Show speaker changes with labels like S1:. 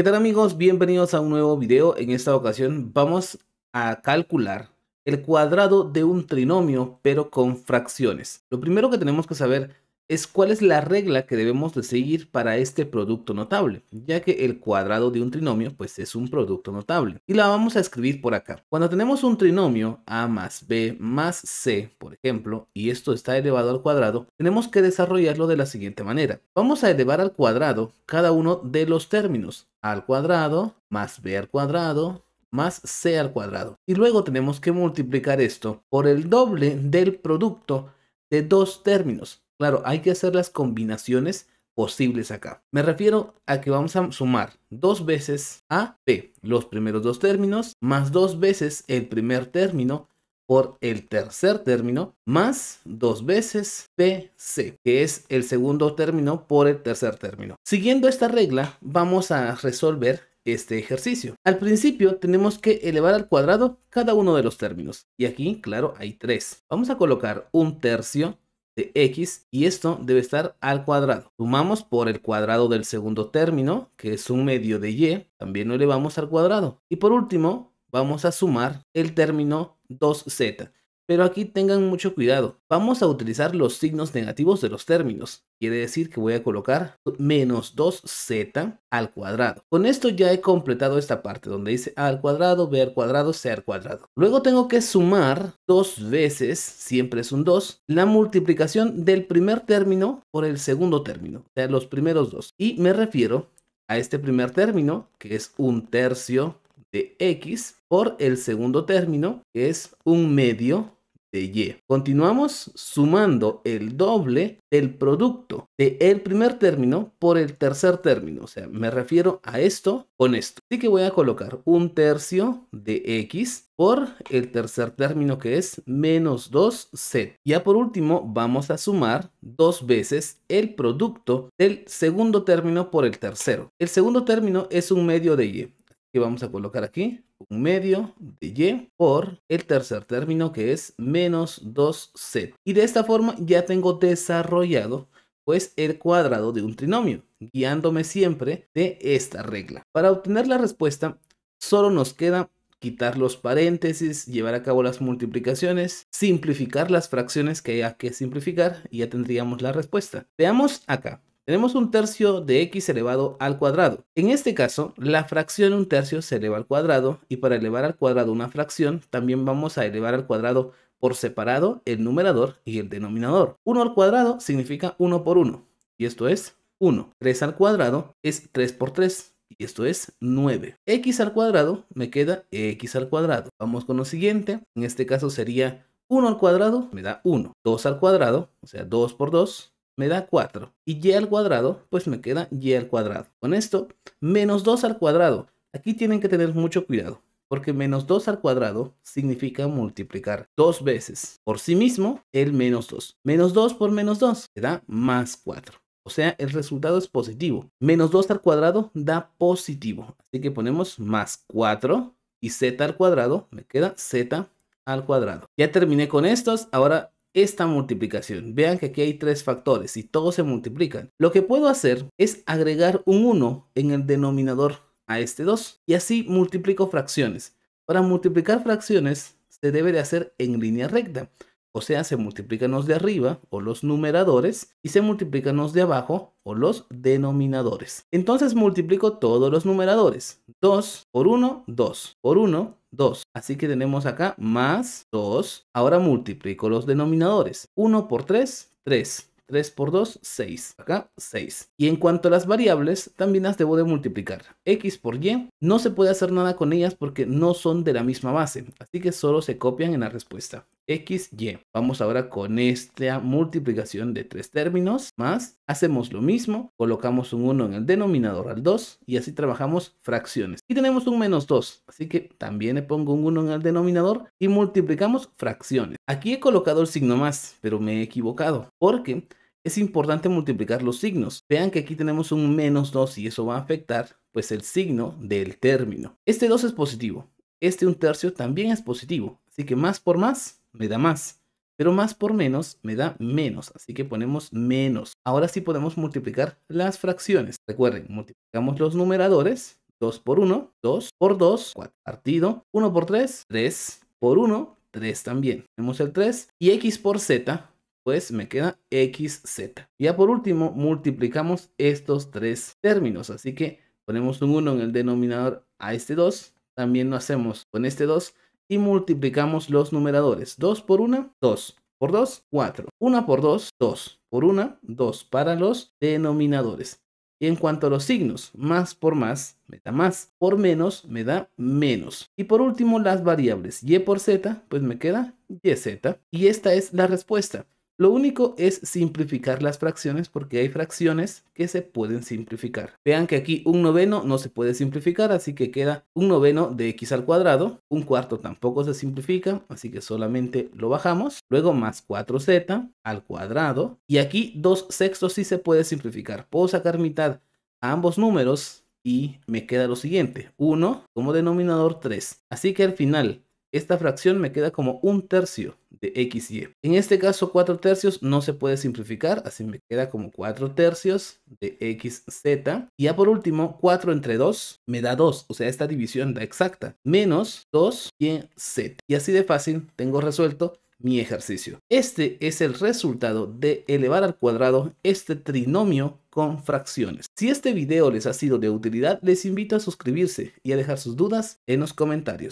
S1: ¿Qué tal amigos? Bienvenidos a un nuevo video. En esta ocasión vamos a calcular el cuadrado de un trinomio pero con fracciones. Lo primero que tenemos que saber es cuál es la regla que debemos de seguir para este producto notable, ya que el cuadrado de un trinomio pues es un producto notable. Y la vamos a escribir por acá. Cuando tenemos un trinomio a más b más c, por ejemplo, y esto está elevado al cuadrado, tenemos que desarrollarlo de la siguiente manera. Vamos a elevar al cuadrado cada uno de los términos, a al cuadrado más b al cuadrado más c al cuadrado. Y luego tenemos que multiplicar esto por el doble del producto de dos términos. Claro, hay que hacer las combinaciones posibles acá. Me refiero a que vamos a sumar dos veces a P, los primeros dos términos, más dos veces el primer término por el tercer término, más dos veces c que es el segundo término por el tercer término. Siguiendo esta regla, vamos a resolver este ejercicio. Al principio tenemos que elevar al cuadrado cada uno de los términos. Y aquí, claro, hay tres. Vamos a colocar un tercio x y esto debe estar al cuadrado. Sumamos por el cuadrado del segundo término, que es un medio de y, también lo elevamos al cuadrado. Y por último, vamos a sumar el término 2z. Pero aquí tengan mucho cuidado. Vamos a utilizar los signos negativos de los términos. Quiere decir que voy a colocar menos 2z al cuadrado. Con esto ya he completado esta parte donde dice a al cuadrado, b al cuadrado, c al cuadrado. Luego tengo que sumar dos veces, siempre es un 2, la multiplicación del primer término por el segundo término. O sea, los primeros dos. Y me refiero a este primer término, que es un tercio de x, por el segundo término, que es un medio de Y. Continuamos sumando el doble del producto del el primer término por el tercer término. O sea, me refiero a esto con esto. Así que voy a colocar un tercio de X por el tercer término que es menos 2z. Ya por último vamos a sumar dos veces el producto del segundo término por el tercero. El segundo término es un medio de y. Que vamos a colocar aquí medio de y por el tercer término que es menos 2z. Y de esta forma ya tengo desarrollado pues el cuadrado de un trinomio, guiándome siempre de esta regla. Para obtener la respuesta solo nos queda quitar los paréntesis, llevar a cabo las multiplicaciones, simplificar las fracciones que haya que simplificar y ya tendríamos la respuesta. Veamos acá. Tenemos un tercio de x elevado al cuadrado. En este caso, la fracción un tercio se eleva al cuadrado y para elevar al cuadrado una fracción, también vamos a elevar al cuadrado por separado el numerador y el denominador. 1 al cuadrado significa 1 por 1 y esto es 1. 3 al cuadrado es 3 por 3 y esto es 9. x al cuadrado me queda x al cuadrado. Vamos con lo siguiente, en este caso sería 1 al cuadrado me da 1, 2 al cuadrado, o sea 2 por 2, me da 4. Y y al cuadrado, pues me queda y al cuadrado. Con esto, menos 2 al cuadrado. Aquí tienen que tener mucho cuidado, porque menos 2 al cuadrado significa multiplicar dos veces por sí mismo el menos 2. Menos 2 por menos 2 te da más 4. O sea, el resultado es positivo. Menos 2 al cuadrado da positivo. Así que ponemos más 4 y z al cuadrado me queda z al cuadrado. Ya terminé con estos. Ahora esta multiplicación. Vean que aquí hay tres factores y todos se multiplican. Lo que puedo hacer es agregar un 1 en el denominador a este 2 y así multiplico fracciones. Para multiplicar fracciones se debe de hacer en línea recta. O sea, se multiplican los de arriba o los numeradores y se multiplican los de abajo o los denominadores. Entonces multiplico todos los numeradores. 2 por 1, 2 por 1, 2. Así que tenemos acá más 2. Ahora multiplico los denominadores. 1 por 3, 3. 3 por 2, 6. Acá, 6. Y en cuanto a las variables, también las debo de multiplicar. X por Y, no se puede hacer nada con ellas porque no son de la misma base, así que solo se copian en la respuesta. XY. Vamos ahora con esta multiplicación de tres términos más. Hacemos lo mismo, colocamos un 1 en el denominador al 2 y así trabajamos fracciones. Y tenemos un menos 2, así que también le pongo un 1 en el denominador y multiplicamos fracciones. Aquí he colocado el signo más, pero me he equivocado porque es importante multiplicar los signos. Vean que aquí tenemos un menos 2 y eso va a afectar pues el signo del término. Este 2 es positivo, este un tercio también es positivo, así que más por más me da más. Pero más por menos me da menos, así que ponemos menos. Ahora sí podemos multiplicar las fracciones. Recuerden, multiplicamos los numeradores. 2 por 1, 2 por 2, 4 partido. 1 por 3, 3 por 1, 3 también. Tenemos el 3 y x por z, pues me queda xz. Ya por último, multiplicamos estos tres términos, así que ponemos un 1 en el denominador a este 2, también lo hacemos con este 2 y multiplicamos los numeradores. 2 por 1, 2. Por 2, 4. 1 por 2, 2. Por 1, 2 para los denominadores. Y en cuanto a los signos, más por más me da más, por menos me da menos. Y por último, las variables y por z, pues me queda yz. Y esta es la respuesta. Lo único es simplificar las fracciones porque hay fracciones que se pueden simplificar. Vean que aquí un noveno no se puede simplificar, así que queda un noveno de x al cuadrado, un cuarto tampoco se simplifica, así que solamente lo bajamos, luego más 4z al cuadrado, y aquí dos sextos sí se puede simplificar. Puedo sacar mitad a ambos números y me queda lo siguiente, 1 como denominador 3. Así que al final esta fracción me queda como un tercio de XY. En este caso 4 tercios no se puede simplificar, así me queda como 4 tercios de XZ. Y ya por último, 4 entre 2 me da 2, o sea, esta división da exacta, menos 2 z. Y así de fácil tengo resuelto mi ejercicio. Este es el resultado de elevar al cuadrado este trinomio con fracciones. Si este video les ha sido de utilidad, les invito a suscribirse y a dejar sus dudas en los comentarios.